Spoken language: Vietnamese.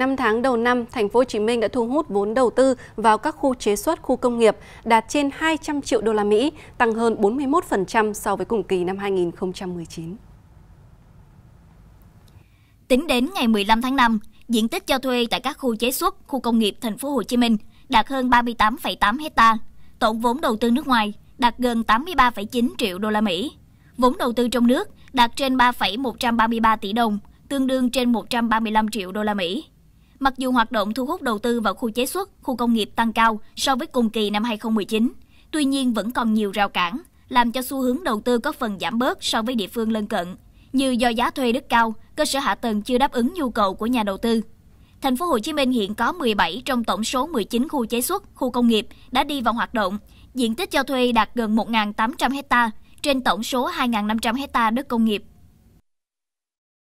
Năm tháng đầu năm, thành phố Hồ Chí Minh đã thu hút vốn đầu tư vào các khu chế xuất, khu công nghiệp đạt trên 200 triệu đô la Mỹ, tăng hơn 41% so với cùng kỳ năm 2019. Tính đến ngày 15 tháng 5, diện tích cho thuê tại các khu chế xuất, khu công nghiệp thành phố Hồ Chí Minh đạt hơn 38,8 hecta. Tổng vốn đầu tư nước ngoài đạt gần 83,9 triệu đô la Mỹ. Vốn đầu tư trong nước đạt trên 3,133 tỷ đồng, tương đương trên 135 triệu đô la Mỹ. Mặc dù hoạt động thu hút đầu tư vào khu chế xuất, khu công nghiệp tăng cao so với cùng kỳ năm 2019, tuy nhiên vẫn còn nhiều rào cản, làm cho xu hướng đầu tư có phần giảm bớt so với địa phương lân cận, như do giá thuê đất cao, cơ sở hạ tầng chưa đáp ứng nhu cầu của nhà đầu tư. Thành phố Hồ Chí Minh hiện có 17 trong tổng số 19 khu chế xuất, khu công nghiệp đã đi vào hoạt động, diện tích cho thuê đạt gần 1.800 hecta trên tổng số 2.500 hecta đất công nghiệp.